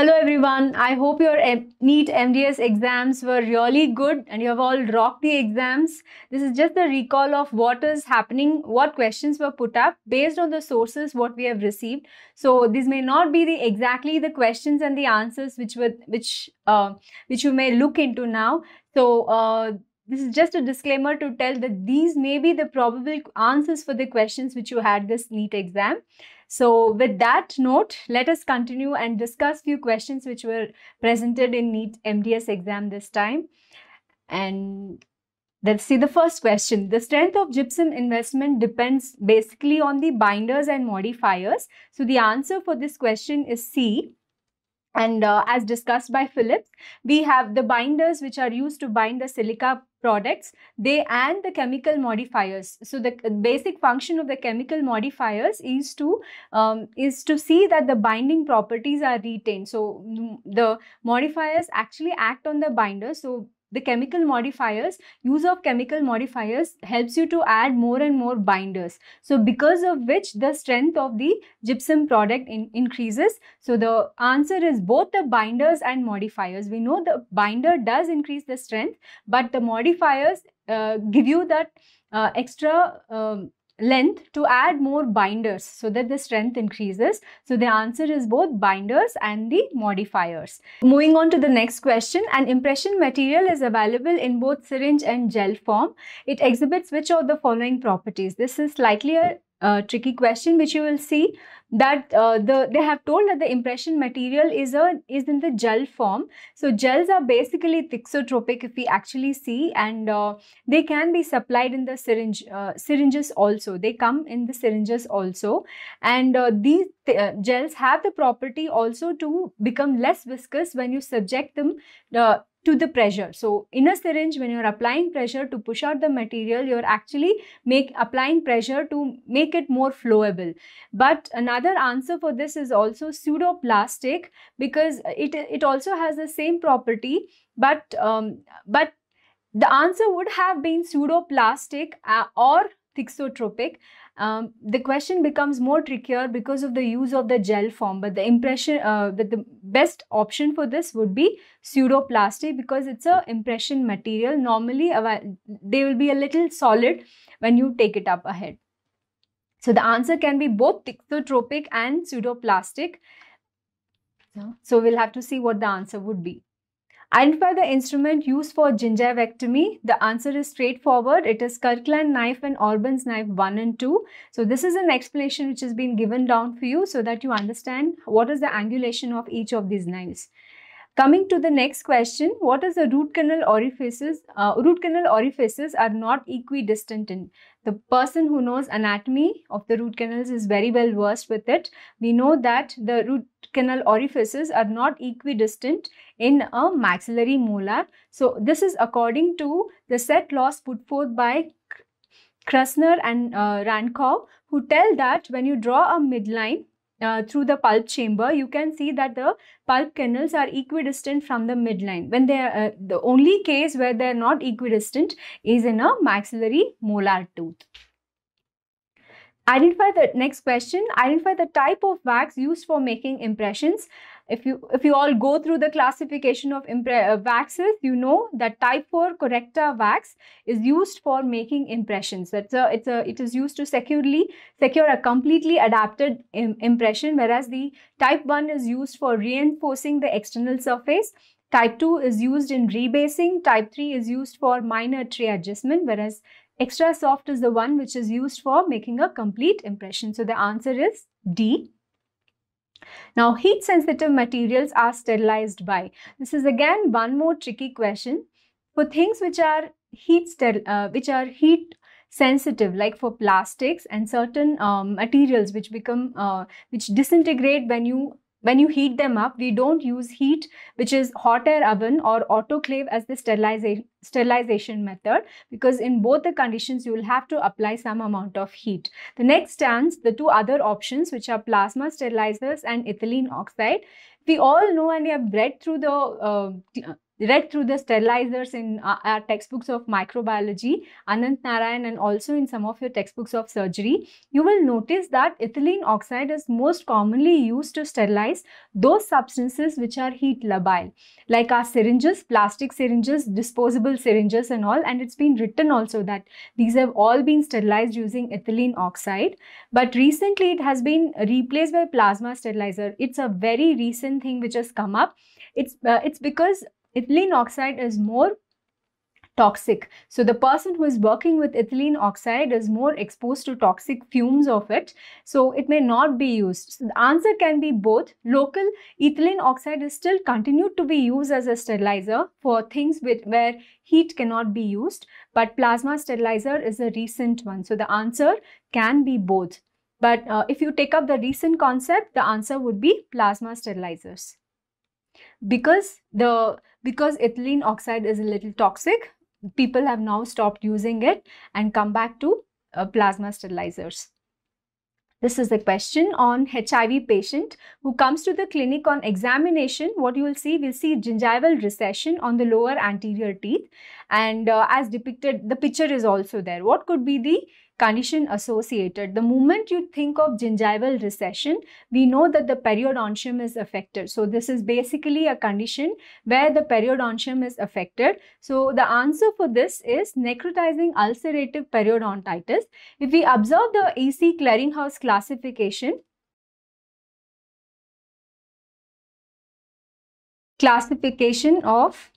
Hello everyone, I hope your NEET MDS exams were really good and you have all rocked the exams. This is just the recall of what is happening, what questions were put up based on the sources what we have received. So these may not be the exactly the questions and the answers which were which uh, which you may look into now. So uh, this is just a disclaimer to tell that these may be the probable answers for the questions which you had this NEET exam. So with that note, let us continue and discuss few questions which were presented in NEET MDS exam this time. And let's see the first question. The strength of gypsum investment depends basically on the binders and modifiers. So the answer for this question is C. And uh, as discussed by Phillips, we have the binders which are used to bind the silica products, they and the chemical modifiers. So the basic function of the chemical modifiers is to um, is to see that the binding properties are retained. So the modifiers actually act on the binder. So the chemical modifiers use of chemical modifiers helps you to add more and more binders so because of which the strength of the gypsum product in, increases so the answer is both the binders and modifiers we know the binder does increase the strength but the modifiers uh, give you that uh, extra um, length to add more binders so that the strength increases. So the answer is both binders and the modifiers. Moving on to the next question, an impression material is available in both syringe and gel form. It exhibits which of the following properties? This is slightly a uh, tricky question which you will see that uh, the they have told that the impression material is a is in the gel form so gels are basically thixotropic if we actually see and uh, they can be supplied in the syringe uh, syringes also they come in the syringes also and uh, these th uh, gels have the property also to become less viscous when you subject them to the pressure. So in a syringe, when you're applying pressure to push out the material, you're actually make applying pressure to make it more flowable. But another answer for this is also pseudoplastic because it, it also has the same property but um, but the answer would have been pseudoplastic uh, or thixotropic um, the question becomes more trickier because of the use of the gel form, but the impression uh, that the best option for this would be pseudoplastic because it's a impression material. Normally, they will be a little solid when you take it up ahead. So the answer can be both thixotropic and pseudoplastic. So we'll have to see what the answer would be. Identify the instrument used for gingivectomy. The answer is straightforward. It is Kirkland knife and Orban's knife 1 and 2. So this is an explanation which has been given down for you so that you understand what is the angulation of each of these knives. Coming to the next question, what is the root canal orifices? Uh, root canal orifices are not equidistant in. The person who knows anatomy of the root canals is very well versed with it. We know that the root canal orifices are not equidistant in a maxillary molar. So this is according to the set laws put forth by Krasner and uh, Rankov who tell that when you draw a midline uh, through the pulp chamber, you can see that the pulp kernels are equidistant from the midline. When they are, uh, the only case where they are not equidistant is in a maxillary molar tooth. Identify the next question. Identify the type of wax used for making impressions if you if you all go through the classification of uh, waxes you know that type 4 correcta wax is used for making impressions that's a it's a it is used to securely secure a completely adapted Im impression whereas the type 1 is used for reinforcing the external surface type 2 is used in rebasing type 3 is used for minor tray adjustment whereas extra soft is the one which is used for making a complete impression so the answer is d now heat sensitive materials are sterilized by. This is again one more tricky question. For things which are heat uh, which are heat sensitive like for plastics and certain um, materials which become uh, which disintegrate when you when you heat them up, we don't use heat, which is hot air oven or autoclave as the sterilization sterilization method because in both the conditions you will have to apply some amount of heat. The next stands the two other options which are plasma sterilizers and ethylene oxide. We all know and we have read through the uh, read through the sterilizers in uh, our uh, textbooks of microbiology, Anant Narayan and also in some of your textbooks of surgery, you will notice that ethylene oxide is most commonly used to sterilize those substances which are heat labile, like our syringes, plastic syringes, disposable syringes and all. And it's been written also that these have all been sterilized using ethylene oxide. But recently it has been replaced by plasma sterilizer. It's a very recent thing which has come up. It's, uh, it's because ethylene oxide is more toxic. So the person who is working with ethylene oxide is more exposed to toxic fumes of it. So it may not be used. So the answer can be both. Local ethylene oxide is still continued to be used as a sterilizer for things with, where heat cannot be used. But plasma sterilizer is a recent one. So the answer can be both. But uh, if you take up the recent concept, the answer would be plasma sterilizers because the because ethylene oxide is a little toxic, people have now stopped using it and come back to uh, plasma sterilizers. This is the question on HIV patient who comes to the clinic on examination. What you will see, we'll see gingival recession on the lower anterior teeth. And uh, as depicted, the picture is also there. What could be the condition associated. The moment you think of gingival recession, we know that the periodontium is affected. So this is basically a condition where the periodontium is affected. So the answer for this is necrotizing ulcerative periodontitis. If we observe the AC Clearinghouse classification, classification of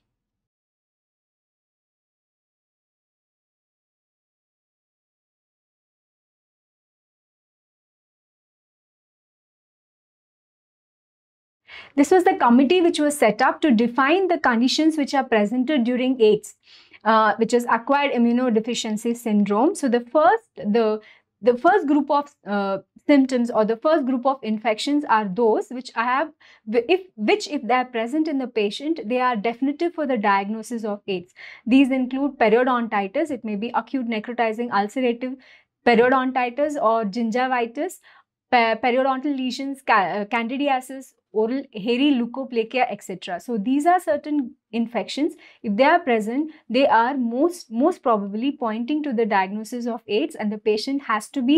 This was the committee which was set up to define the conditions which are presented during AIDS, uh, which is acquired immunodeficiency syndrome. So the first, the the first group of uh, symptoms or the first group of infections are those which I have, if which if they are present in the patient, they are definitive for the diagnosis of AIDS. These include periodontitis, it may be acute necrotizing ulcerative periodontitis or gingivitis, periodontal lesions, uh, candidiasis, oral hairy leukoplakia etc so these are certain infections if they are present they are most most probably pointing to the diagnosis of aids and the patient has to be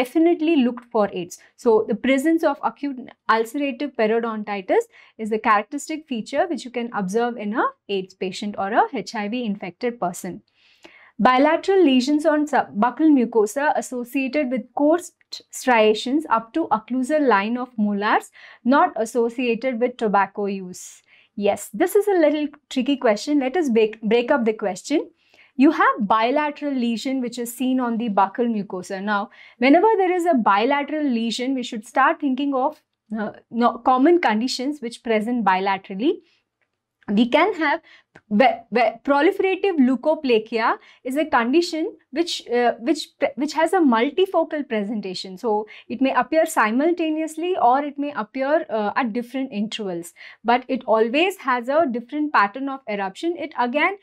definitely looked for aids so the presence of acute ulcerative periodontitis is the characteristic feature which you can observe in a aids patient or a hiv infected person bilateral lesions on subbuccal mucosa associated with coarse striations up to occlusal line of molars not associated with tobacco use? Yes, this is a little tricky question. Let us break, break up the question you have bilateral lesion which is seen on the buccal mucosa. Now, whenever there is a bilateral lesion, we should start thinking of uh, no, common conditions which present bilaterally we can have proliferative leukoplakia is a condition which uh, which which has a multifocal presentation so it may appear simultaneously or it may appear uh, at different intervals but it always has a different pattern of eruption it again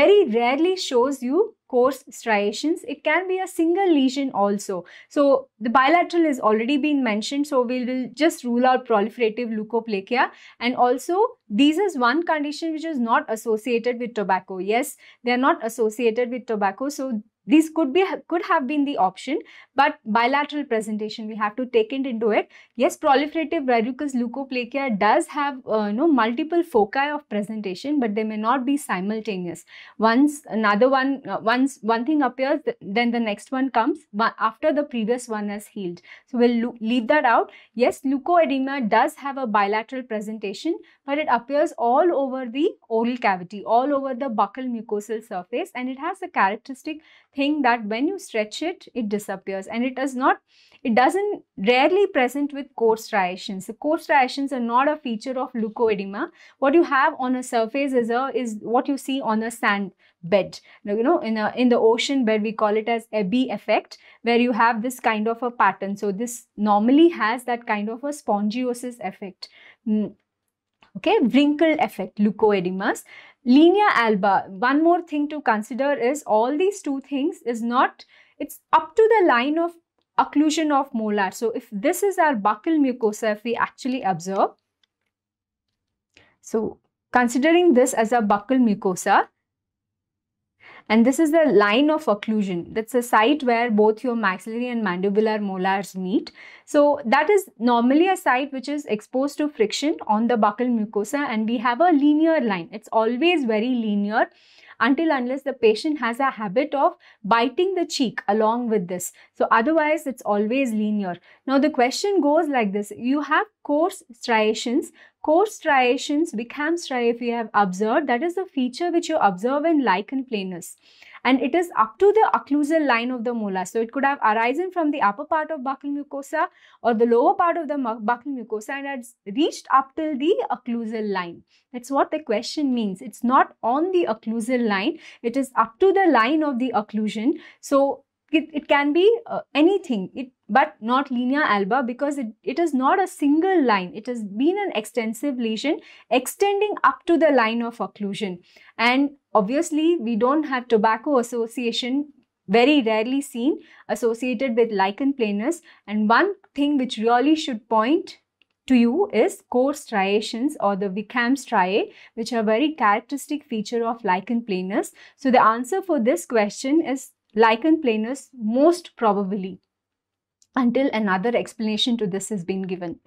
very rarely shows you coarse striations. It can be a single lesion also. So the bilateral is already been mentioned. So we will just rule out proliferative leukoplakia. And also this is one condition which is not associated with tobacco. Yes, they are not associated with tobacco. So these could be could have been the option but bilateral presentation we have to take it into it. Yes, proliferative verrucous leukoplakia does have uh, you know, multiple foci of presentation, but they may not be simultaneous. Once another one, uh, once one thing appears, then the next one comes after the previous one has healed. So we'll leave that out. Yes, leukoedema does have a bilateral presentation, but it appears all over the oral cavity, all over the buccal mucosal surface, and it has a characteristic thing that when you stretch it, it disappears and it does not it doesn't rarely present with coarse striations. The coarse striations are not a feature of leukoedema. What you have on a surface is a is what you see on a sand bed. Now, you know, in a in the ocean bed, we call it as ebb effect, where you have this kind of a pattern. So this normally has that kind of a spongiosis effect. Hmm. Okay, wrinkle effect, leukoedemas. Linea alba, one more thing to consider is all these two things is not it's up to the line of occlusion of molar. So if this is our buccal mucosa, if we actually observe, so considering this as a buccal mucosa, and this is the line of occlusion. That's a site where both your maxillary and mandibular molars meet. So that is normally a site which is exposed to friction on the buccal mucosa and we have a linear line. It's always very linear until unless the patient has a habit of biting the cheek along with this. So otherwise it's always linear. Now the question goes like this. You have coarse striations. Coarse striations, Wickham striae if you have observed, that is the feature which you observe in lichen planus and it is up to the occlusal line of the molar. So it could have arisen from the upper part of buccal mucosa or the lower part of the buccal mucosa and has reached up till the occlusal line. That's what the question means. It's not on the occlusal line. It is up to the line of the occlusion. So it, it can be uh, anything it but not linea alba because it, it is not a single line it has been an extensive lesion extending up to the line of occlusion and obviously we don't have tobacco association very rarely seen associated with lichen planus and one thing which really should point to you is core striations or the Wickham's striae, which are very characteristic feature of lichen planus. So the answer for this question is lichen planus most probably until another explanation to this has been given.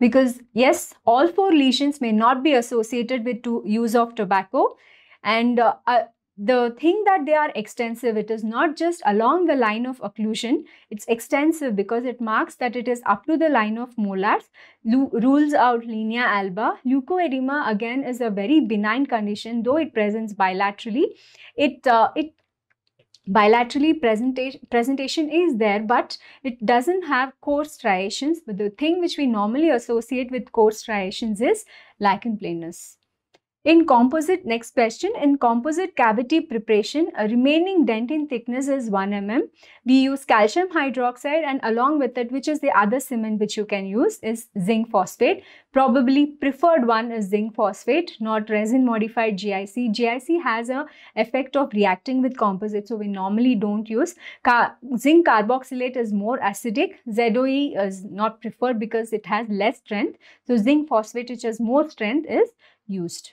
Because yes, all four lesions may not be associated with use of tobacco and uh, uh, the thing that they are extensive, it is not just along the line of occlusion, it's extensive because it marks that it is up to the line of molars, rules out linea alba. Leukoedema again is a very benign condition, though it presents bilaterally. It, uh, it bilaterally presentation presentation is there but it doesn't have coarse striations but the thing which we normally associate with coarse striations is lichen planus in composite, next question, in composite cavity preparation, a remaining dentin thickness is 1 mm. We use calcium hydroxide and along with it, which is the other cement which you can use is zinc phosphate. Probably preferred one is zinc phosphate, not resin modified GIC. GIC has a effect of reacting with composite, so we normally don't use. zinc carboxylate is more acidic. ZOE is not preferred because it has less strength. So zinc phosphate, which has more strength, is used.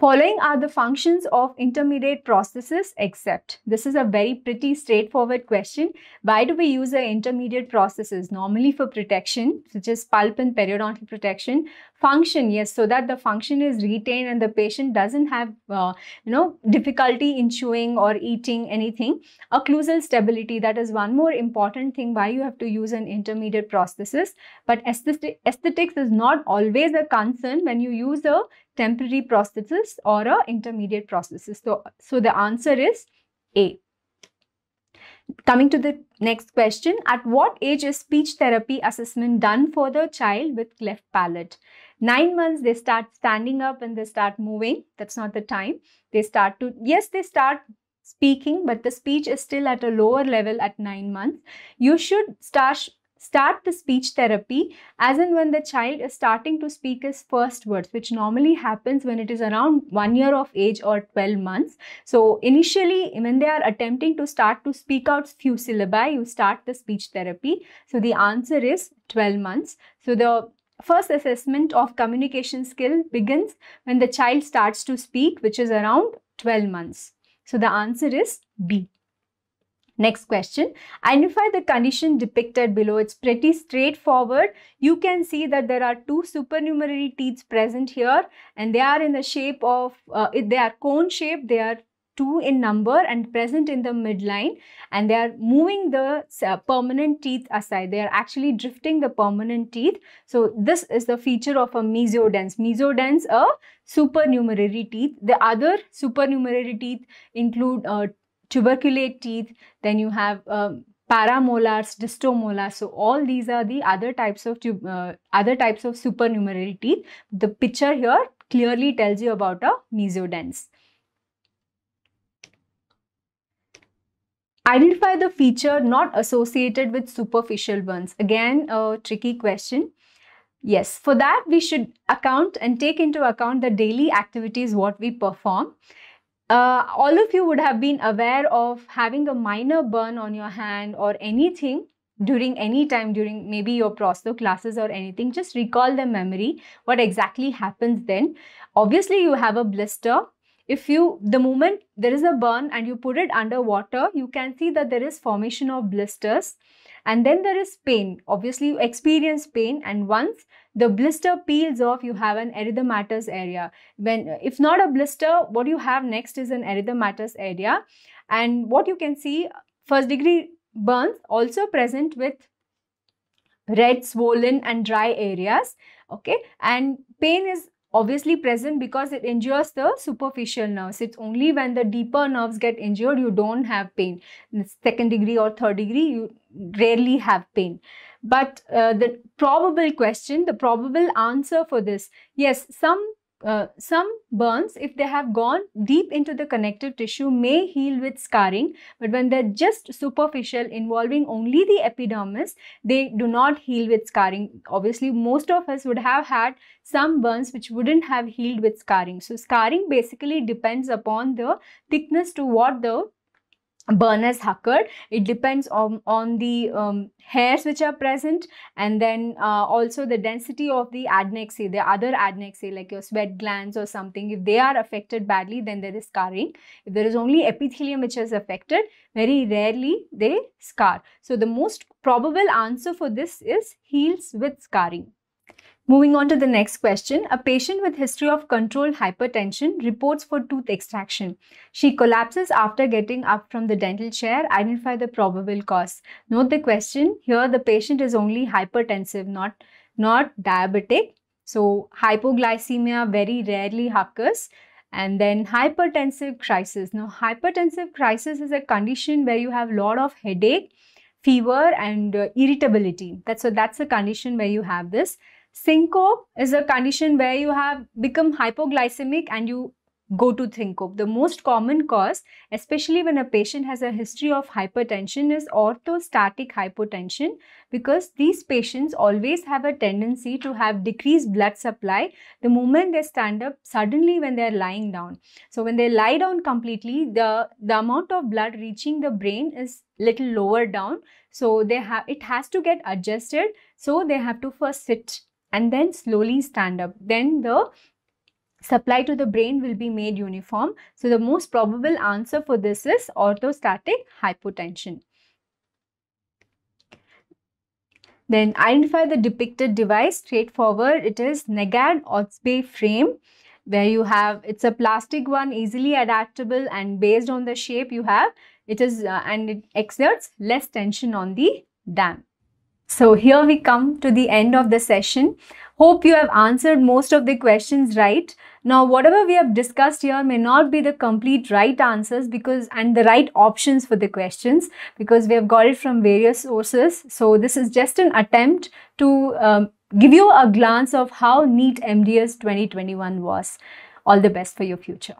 Following are the functions of intermediate processes except. This is a very pretty straightforward question. Why do we use the intermediate processes? Normally for protection, such as pulp and periodontal protection, function yes so that the function is retained and the patient doesn't have uh, you know difficulty in chewing or eating anything occlusal stability that is one more important thing why you have to use an intermediate prosthesis but aesthetics is not always a concern when you use a temporary prosthesis or a intermediate prosthesis so so the answer is a coming to the next question at what age is speech therapy assessment done for the child with cleft palate nine months they start standing up and they start moving that's not the time they start to yes they start speaking but the speech is still at a lower level at nine months you should start start the speech therapy as in when the child is starting to speak his first words which normally happens when it is around 1 year of age or 12 months so initially when they are attempting to start to speak out few syllabi you start the speech therapy so the answer is 12 months so the First assessment of communication skill begins when the child starts to speak, which is around 12 months. So the answer is B. Next question, identify the condition depicted below. It's pretty straightforward. You can see that there are two supernumerary teeth present here and they are in the shape of, uh, they are cone shape, they are 2 in number and present in the midline and they are moving the uh, permanent teeth aside. They are actually drifting the permanent teeth. So this is the feature of a mesodense. Mesodense are supernumerary teeth. The other supernumerary teeth include uh, tuberculate teeth. Then you have uh, paramolars, distomolars. So all these are the other types of uh, other types of supernumerary teeth. The picture here clearly tells you about a mesodense. Identify the feature not associated with superficial ones. Again, a tricky question. Yes, for that we should account and take into account the daily activities what we perform. Uh, all of you would have been aware of having a minor burn on your hand or anything during any time during maybe your prosto classes or anything just recall the memory what exactly happens then obviously you have a blister if you, the moment there is a burn and you put it under water, you can see that there is formation of blisters and then there is pain. Obviously, you experience pain and once the blister peels off, you have an erythematous area. When, if not a blister, what you have next is an erythematous area. And what you can see, first degree burns also present with red, swollen and dry areas. Okay, and pain is obviously present because it injures the superficial nerves. It's only when the deeper nerves get injured you don't have pain. In second degree or third degree, you rarely have pain. But uh, the probable question, the probable answer for this, yes, some uh, some burns, if they have gone deep into the connective tissue, may heal with scarring, but when they're just superficial, involving only the epidermis, they do not heal with scarring. Obviously, most of us would have had some burns which wouldn't have healed with scarring. So, scarring basically depends upon the thickness to what the Burners huckered. It depends on, on the um, hairs which are present and then uh, also the density of the adnexae, the other adnexae like your sweat glands or something. If they are affected badly, then there is scarring. If there is only epithelium which is affected, very rarely they scar. So the most probable answer for this is heals with scarring. Moving on to the next question, a patient with history of controlled hypertension reports for tooth extraction. She collapses after getting up from the dental chair. Identify the probable cause. Note the question. Here the patient is only hypertensive, not, not diabetic. So hypoglycemia very rarely occurs. And then hypertensive crisis. Now hypertensive crisis is a condition where you have lot of headache, fever and uh, irritability. That's, so that's a condition where you have this. Syncope is a condition where you have become hypoglycemic and you go to syncope. The most common cause, especially when a patient has a history of hypertension, is orthostatic hypotension because these patients always have a tendency to have decreased blood supply the moment they stand up suddenly when they are lying down. So when they lie down completely, the, the amount of blood reaching the brain is little lower down. So they have it has to get adjusted. So they have to first sit and then slowly stand up. Then the supply to the brain will be made uniform. So the most probable answer for this is orthostatic hypotension. Then identify the depicted device. Straightforward, it is Negad Otspay frame where you have, it's a plastic one, easily adaptable and based on the shape you have, it is uh, and it exerts less tension on the dam. So here we come to the end of the session. Hope you have answered most of the questions right. Now, whatever we have discussed here may not be the complete right answers because and the right options for the questions because we have got it from various sources. So this is just an attempt to um, give you a glance of how neat MDS 2021 was. All the best for your future.